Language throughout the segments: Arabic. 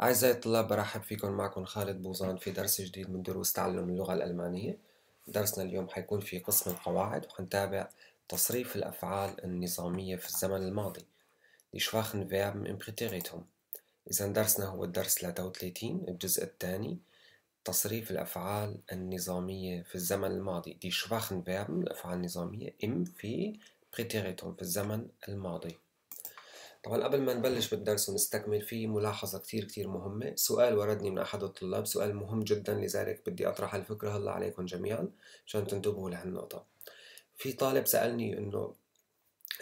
أعزائي الطلاب برحب فيكم معكم خالد بوزان في درس جديد من دروس تعلم اللغة الألمانية درسنا اليوم حيكون في قسم القواعد وحنتابع تصريف الأفعال النظامية في الزمن الماضي Die schwachen Verben بريتيريتهم إذا درسنا هو الدرس 33 الجزء الثاني تصريف الأفعال النظامية في الزمن الماضي دي شواخن Verben الأفعال النظامية إم في بريتيريتهم في الزمن الماضي طبعا قبل ما نبلش بالدرس ونستكمل في ملاحظة كتير كتير مهمة سؤال وردني من أحد الطلاب سؤال مهم جدا لذلك بدي أطرح الفكرة هلا عليكم جميعا عشان تنتبهوا لهالنقطة في طالب سألني إنه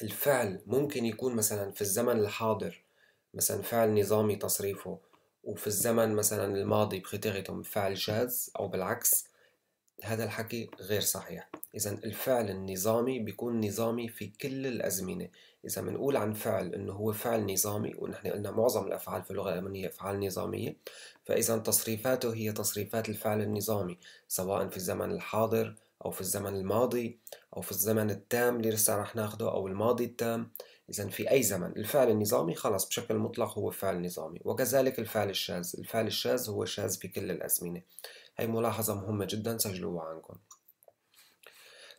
الفعل ممكن يكون مثلا في الزمن الحاضر مثلا فعل نظامي تصريفه وفي الزمن مثلا الماضي بختغتهم فعل شاذ أو بالعكس هذا الحكي غير صحيح إذا الفعل النظامي بيكون نظامي في كل الأزمنة إذا بنقول عن فعل إنه هو فعل نظامي ونحن قلنا معظم الأفعال في اللغة الألمانية أفعال نظامية فإذا تصريفاته هي تصريفات الفعل النظامي سواء في الزمن الحاضر أو في الزمن الماضي أو في الزمن التام اللي لسه رح ناخده أو الماضي التام إذا في أي زمن الفعل النظامي خلاص بشكل مطلق هو فعل نظامي وكذلك الفعل الشاذ الفعل الشاذ هو شاذ في كل الأزمنة هاي ملاحظة مهمة جدا سجلوها عنكم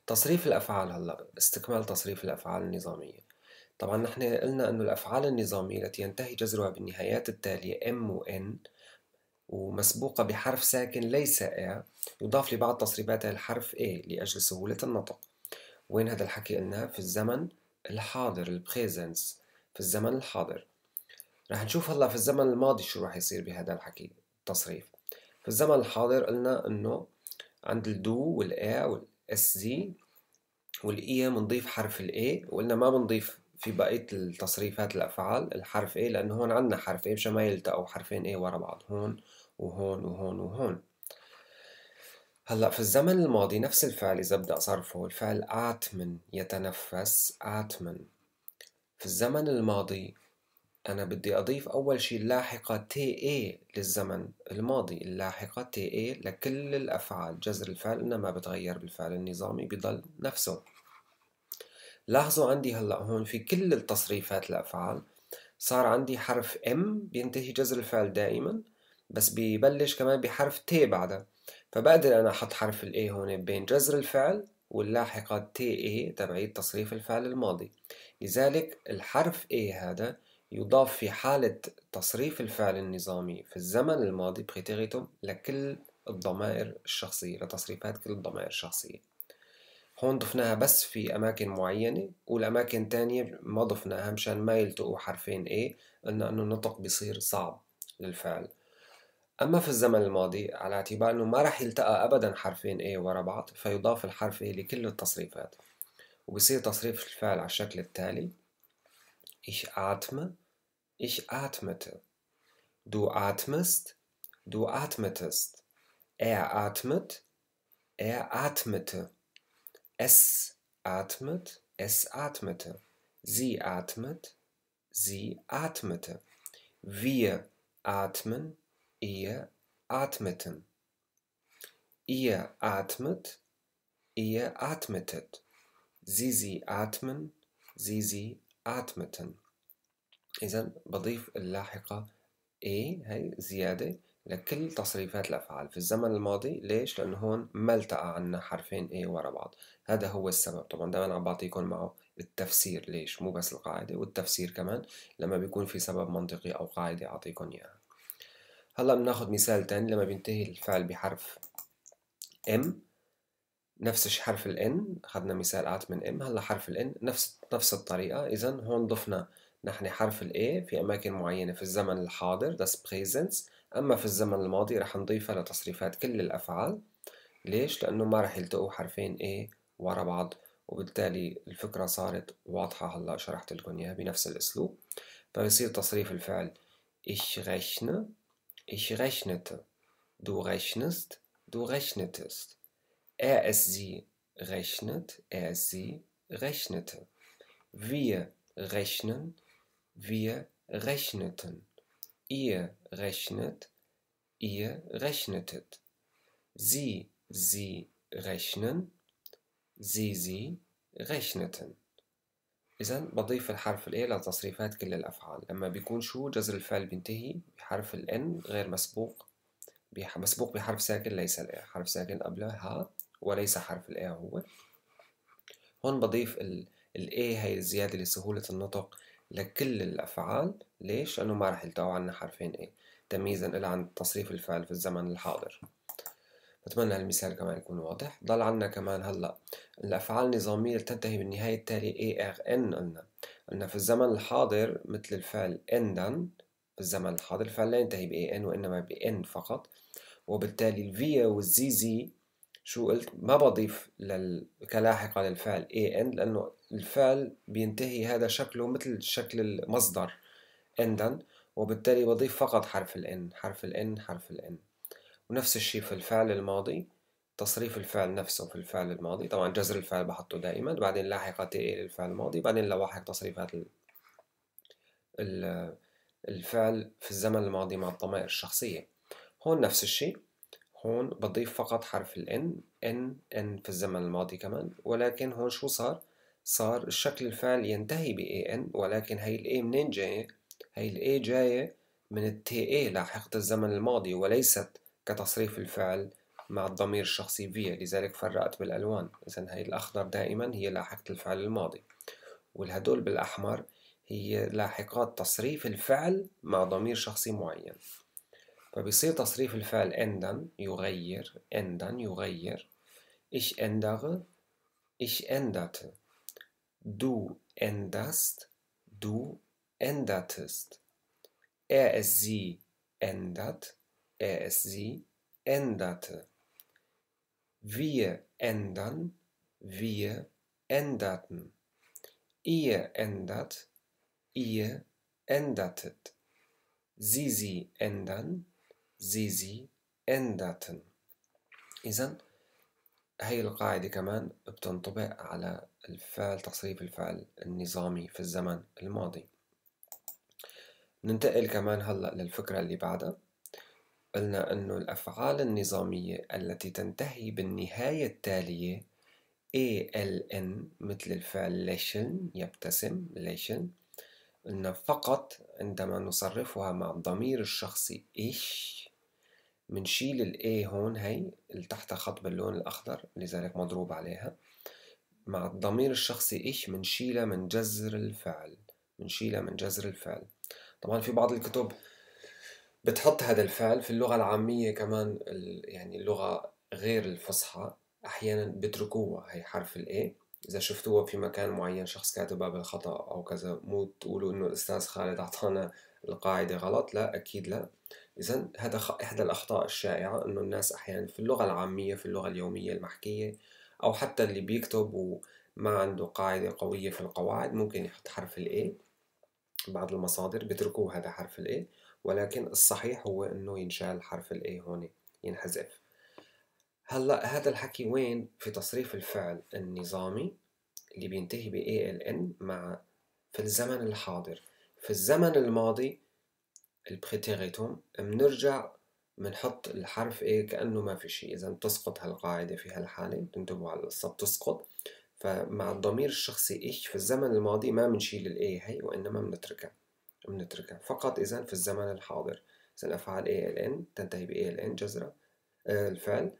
تصريف الأفعال هلا استكمال تصريف الأفعال النظامية طبعا نحن قلنا أنه الأفعال النظامية التي ينتهي جذرها بالنهايات التالية M و N ومسبوقة بحرف ساكن ليس A يضاف لبعض تصريفاتها الحرف A لأجل سهولة النطق وين هذا الحكي قلناه في الزمن الحاضر البريزنس في الزمن الحاضر رح نشوف هلا في الزمن الماضي شو رح يصير بهذا الحكي التصريف في الزمن الحاضر قلنا انه عند الدو والاي اس زي والاي e بنضيف حرف الاي وقلنا ما بنضيف في بقيه التصريفات الافعال الحرف اي لانه هون عندنا حرف اي مشان ما يلتقوا حرفين اي ورا بعض هون وهون وهون وهون هلا في الزمن الماضي نفس الفعل اذا بدي اصرفه الفعل اتمن يتنفس اتمن في الزمن الماضي أنا بدي أضيف أول شي اللاحقة تي اي للزمن الماضي اللاحقة تي اي لكل الأفعال جذر الفعل إنما ما بتغير بالفعل النظامي بضل نفسه لاحظوا عندي هلأ هون في كل التصريفات الأفعال صار عندي حرف ام بينتهي جذر الفعل دائما بس ببلش كمان بحرف تي بعدها فبقدر أنا أحط حرف الاي هون بين جذر الفعل واللاحقة تي اي تبعيد تصريف الفعل الماضي لذلك الحرف اي هذا يضاف في حالة تصريف الفعل النظامي في الزمن الماضي بريتيريتوم لكل الضمائر الشخصية لتصريفات كل الضمائر الشخصية هون ضفناها بس في أماكن معينة والأماكن تانية ما ضفناها مشان ما يلتقوا حرفين A إنه إنه النطق بيصير صعب للفعل أما في الزمن الماضي على اعتبار إنه ما رح يلتقى أبدا حرفين A ورا بعض فيضاف الحرف A لكل التصريفات وبصير تصريف الفعل على الشكل التالي إيش أعتمد ich atmete. Du atmest, du atmetest. Er atmet, er atmete. Es atmet, es atmete. Sie atmet, sie atmete. Wir atmen, ihr atmeten. Ihr atmet, ihr atmetet. Sie, sie atmen, sie, sie atmeten. إذا بضيف اللاحقة A هي زيادة لكل تصريفات الأفعال في الزمن الماضي ليش؟ لأنه هون ما التقى عنا حرفين A ورا بعض هذا هو السبب طبعا دائما عم بعطيكم معه التفسير ليش مو بس القاعدة والتفسير كمان لما بيكون في سبب منطقي أو قاعدة أعطيكم إياها هلا بناخد مثال تاني لما بينتهي الفعل بحرف M نفس حرف ال N أخذنا مثال آت من M هلا حرف ال N نفس نفس الطريقة إذا هون ضفنا نحن حرف ال A في أماكن معينة في الزمن الحاضر that's presence أما في الزمن الماضي رح نضيفها لتصريفات كل الأفعال ليش؟ لأنه ما رح يلتقوا حرفين A ورا بعض وبالتالي الفكرة صارت واضحة هلا شرحت لكم إياها بنفس الأسلوب فبصير تصريف الفعل ich rechne ich rechnete du rechnest du rechnetest er es sie rechnet er غشنت sie rechnete wir rechnen Wir rechneten. Ihr rechnet. Ihr rechnetet. Sie, sie rechnen. Sie, sie rechneten. إذا بضيف الحرف ال لتصريفات كل الأفعال لما بيكون شو جذر الفعل بينتهي بحرف ال N غير مسبوق مسبوق بحرف ساكن ليس ال حرف ساكن قبله ها وليس حرف ال هو هون بضيف ال A هي الزيادة لسهولة النطق لكل الأفعال ليش؟ لأنه ما رح يلتقوا عنا حرفين A إيه، تمييزا إلى عن تصريف الفعل في الزمن الحاضر بتمنى المثال كمان يكون واضح ضل عنا كمان هلا الأفعال النظامية اللي تنتهي بالنهاية التالي A R N قلنا قلنا في الزمن الحاضر مثل الفعل اندن في الزمن الحاضر الفعل لا ينتهي ب AN وإنما ب N فقط وبالتالي الفي والزي زي شو قلت ما بضيف لل... كلاحقة للفعل ان لأنه الفعل بينتهي هذا شكله مثل شكل المصدر اندا وبالتالي بضيف فقط حرف الان حرف الان حرف الان ونفس الشيء في الفعل الماضي تصريف الفعل نفسه في الفعل الماضي طبعا جذر الفعل بحطه دائما بعدين لاحقة تي للفعل الماضي بعدين لواحق تصريفات الفعل في الزمن الماضي مع الضمائر الشخصية هون نفس الشيء هون بضيف فقط حرف الان ان ان في الزمن الماضي كمان ولكن هون شو صار صار الشكل الفعلي ينتهي ب ان ولكن هي الاي منين جاية؟ هي الاي جاية من التي اي لاحقة الزمن الماضي وليست كتصريف الفعل مع الضمير الشخصي فيا لذلك فرقت بالألوان إذا هي الأخضر دائما هي لاحقة الفعل الماضي والهدول بالأحمر هي لاحقات تصريف الفعل مع ضمير شخصي معين فبيصير تصريف الفعل ändern يغير ändern يغير ich ändere ich änderte Du änderst, du ändertest. Er es sie ändert, er es sie änderte. Wir ändern, wir änderten. Ihr ändert, ihr ändertet. Sie sie ändern, sie sie änderten. İnsan هي القاعدة كمان بتنطبق على الفعل تصريف الفعل النظامي في الزمن الماضي ننتقل كمان هلأ للفكرة اللي بعدها قلنا أنه الأفعال النظامية التي تنتهي بالنهاية التالية ALN مثل الفعل لشن يبتسم لشن قلنا فقط عندما نصرفها مع الضمير الشخصي إيش بنشيل الاي هون هي اللي تحتها خط باللون الاخضر لذلك مضروب عليها مع الضمير الشخصي إيش منشيلها من جذر الفعل منشيلها من جذر الفعل طبعا في بعض الكتب بتحط هذا الفعل في اللغة العامية كمان يعني اللغة غير الفصحى أحيانا بتركوها هي حرف الاي إذا شفتوها في مكان معين شخص كاتبها بالخطأ أو كذا مو تقولوا إنه الأستاذ خالد أعطانا القاعدة غلط لا أكيد لا إذا هذا إحدى الأخطاء الشائعة إنه الناس أحيانا في اللغة العامية في اللغة اليومية المحكية أو حتى اللي بيكتب وما عنده قاعدة قوية في القواعد ممكن يحط حرف الـ A بعض المصادر بتركوه هذا حرف الـ A ولكن الصحيح هو إنه ينشال حرف الـ A هون ينحذف هلا هذا الحكي وين في تصريف الفعل النظامي اللي بينتهي L ALN مع في الزمن الحاضر في الزمن الماضي البريتيريتون بنرجع بنحط الحرف A كأنه ما في شيء إذا بتسقط هالقاعدة في هالحالة تنتبهوا على القصة بتسقط فمع الضمير الشخصي إيش في الزمن الماضي ما بنشيل الاي هي وإنما بنتركها بنتركها فقط إذا في الزمن الحاضر إذا الأفعال A L N تنتهي بـ A L N جذرة آه، الفعل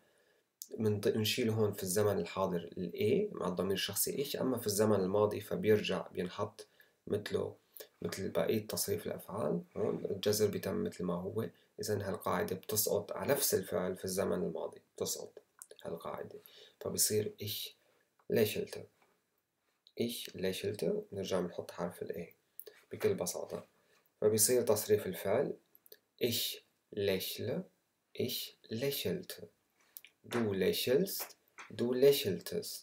بنشيل هون في الزمن الحاضر الـ A مع الضمير الشخصي إيش أما في الزمن الماضي فبيرجع بينحط مثله مثل بقية تصريف الأفعال هون الجذر بيتم مثل ما هو إذا هالقاعدة بتسقط على نفس الفعل في الزمن الماضي بتسقط هالقاعدة فبصير إيش lächelte إيش lächelte نرجع بنحط حرف الإيه بكل بساطة فبيصير تصريف الفعل إيش lächle إيش lächelte دو lächelst دو lächeltest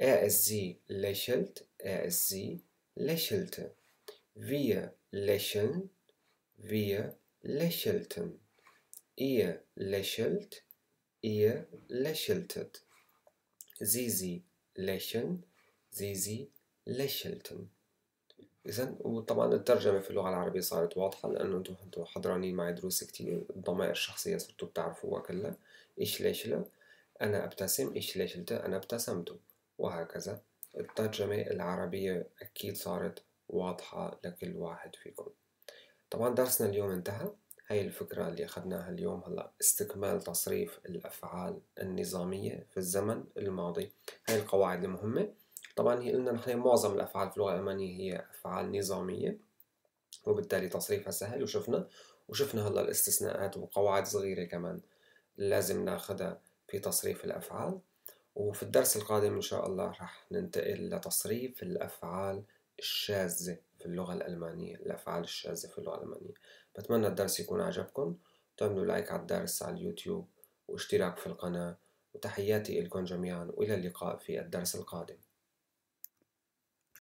إيه ist sie إيه er ist sie lächelte Wir lächeln, wir lächelten. Ihr lächelt, ihr lächeltet. Sie, sie lächeln, sie, sie lächelten. إذا وطبعا الترجمة في اللغة العربية صارت واضحة لأنه أنتم أنتم حضرانين معي دروس كتير الضمائر الشخصية صرتوا بتعرفوها كلها إيش ليش لا أنا أبتسم إيش ليش ليشلت أنا ابتسمت وهكذا الترجمة العربية أكيد صارت واضحة لكل واحد فيكم طبعا درسنا اليوم انتهى هاي الفكرة اللي أخذناها اليوم هلا استكمال تصريف الأفعال النظامية في الزمن الماضي هاي القواعد المهمة طبعا هي قلنا نحن معظم الأفعال في اللغة الألمانية هي أفعال نظامية وبالتالي تصريفها سهل وشفنا وشفنا هلا الاستثناءات وقواعد صغيرة كمان لازم ناخذها في تصريف الأفعال وفي الدرس القادم إن شاء الله رح ننتقل لتصريف الأفعال الشاذة في اللغة الألمانية الأفعال الشاذة في اللغة الألمانية بتمنى الدرس يكون عجبكم تعملوا لايك على الدرس على اليوتيوب واشتراك في القناة وتحياتي لكم جميعا وإلى اللقاء في الدرس القادم